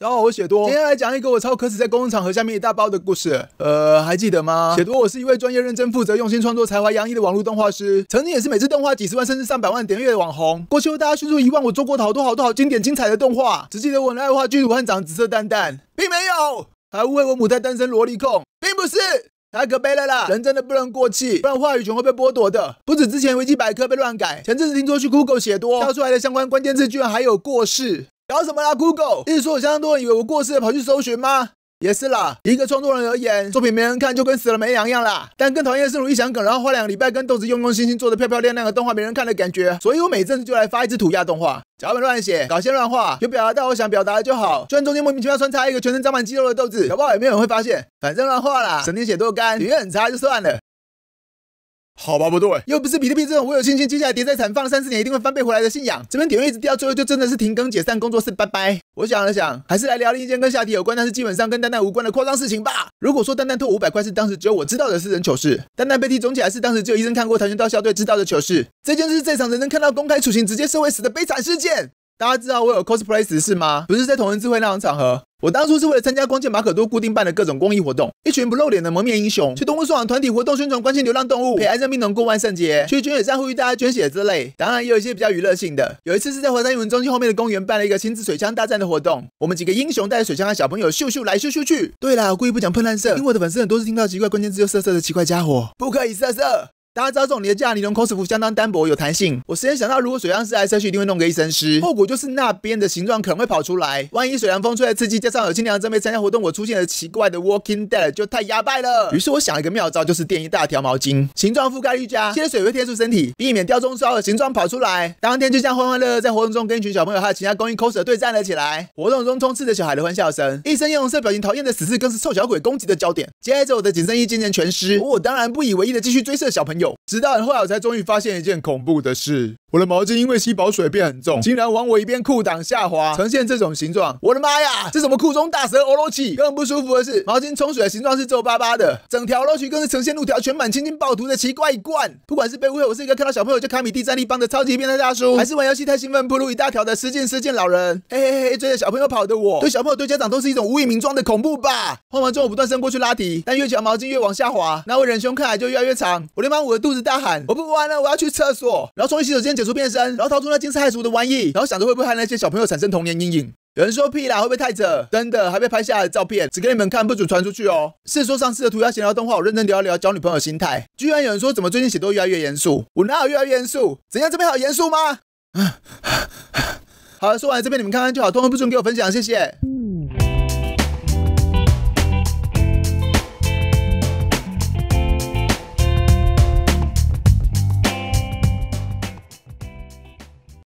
然好，我写多，今天来讲一个我超可耻在公共场合下面一大包的故事。呃，还记得吗？写多，我是一位专业、认真、负责、用心创作、才华洋溢的网络动画师，曾经也是每次动画几十万甚至上百万点阅的网红。过去大家迅速遗忘我做过好多好多好经典精彩的动画，只记得我爱画巨乳和长紫色蛋蛋，并没有；还误会我母胎单身萝莉控，并不是。太可悲了啦，人真的不能过气，不然话语权会被剥夺的。不止之前维基百科被乱改，前阵子听说去 Google 写多跳出来的相关关键字，居然还有过世。搞什么啦，Google！一直说我相当多人以为我过世了，跑去搜寻吗？也是啦，一个创作人而言，作品没人看就跟死了没两样啦。但更讨厌的是，如意想梗，然后花两个礼拜跟豆子用用心心做的漂漂亮亮的动画没人看的感觉。所以我每阵子就来发一只土鸭动画，脚本乱写，搞些乱画，有表达到我想表达的就好。虽然中间莫名其妙穿插一个全身长满肌肉的豆子，搞不好也没有人会发现，反正乱画啦，整天写豆干，体验很差就算了。好吧，不对，又不是比特币这种我有信心接下来叠再产放三四年一定会翻倍回来的信仰。这边点位一直掉，最后就真的是停更解散工作室，拜拜。我想了想，还是来聊另一件跟下体有关，但是基本上跟蛋蛋无关的夸张事情吧。如果说蛋蛋偷五百块是当时只有我知道的私人糗事，蛋蛋被踢肿起来是当时只有医生看过跆拳道校队知道的糗事。这件事在场人人看到公开处刑，直接社会死的悲惨事件。大家知道我有 cosplay 事吗？不是在同人智慧那种场合。我当初是为了参加光剑马可多固定办的各种公益活动，一群不露脸的蒙面英雄，去动物收养团体活动宣传关心流浪动物，陪癌症病人过万圣节，去捐血站呼吁大家捐血之类。当然也有一些比较娱乐性的，有一次是在华山游文中心后面的公园办了一个亲子水枪大战的活动，我们几个英雄带着水枪和小朋友秀秀来秀秀去。对啦，故意不讲破烂色，因为我的粉丝很多是听到奇怪关键字就色色的奇怪家伙，不可以色色。大家知道，这种廉的尼龙 cos 服相当单薄，有弹性。我事先想到，如果水浪是来，我一定会弄个一身湿。后果就是那边的形状可能会跑出来。万一水凉风吹来刺激，加上有清凉正被参加活动，我出现了奇怪的 walking dead 就太压败了。于是我想了一个妙招，就是垫一大条毛巾，形状覆盖率加，贴水会贴住身体，避免掉中烧的形状跑出来。当天就欢欢乐乐在活动中跟一群小朋友还有其他公益 coser 对战了起来。活动中充斥着小孩的欢笑声，一身艳红色表情讨厌的死士更是臭小鬼攻击的焦点。接着我的紧身衣渐渐全湿，我当然不以为意的继续追射小朋友。直到很后来，我才终于发现一件恐怖的事，我的毛巾因为吸饱水变很重，竟然往我一边裤裆下滑，呈现这种形状。我的妈呀，这什么裤中大蛇欧罗奇！更不舒服的是，毛巾冲水的形状是皱巴巴的，整条漏奇更是呈现路条全满青筋暴徒的奇怪一罐。不管是被误会我是一个看到小朋友就卡米地站立帮的超级变态大叔，还是玩游戏太兴奋，不如一大条的失禁失禁老人，嘿嘿嘿追着小朋友跑的我，对小朋友对家长都是一种无以名状的恐怖吧。换完之后不断伸过去拉提，但越久毛巾越往下滑，那位仁兄看来就越来越长。我连忙捂。我肚子大喊：“我不玩了，我要去厕所。”然后冲洗手间解除变身，然后逃出那惊世骇俗的玩意，然后想着会不会害那些小朋友产生童年阴影。有人说屁啦，会不会太扯？真的还被拍下来照片，只给你们看，不准传出去哦。是说上次的涂鸦闲聊动画，我认真聊一聊交女朋友心态。居然有人说怎么最近写都越来越严肃，我哪有越来越严肃？怎样这边好严肃吗？好，了，说完这边你们看看就好，动画不准给我分享，谢谢。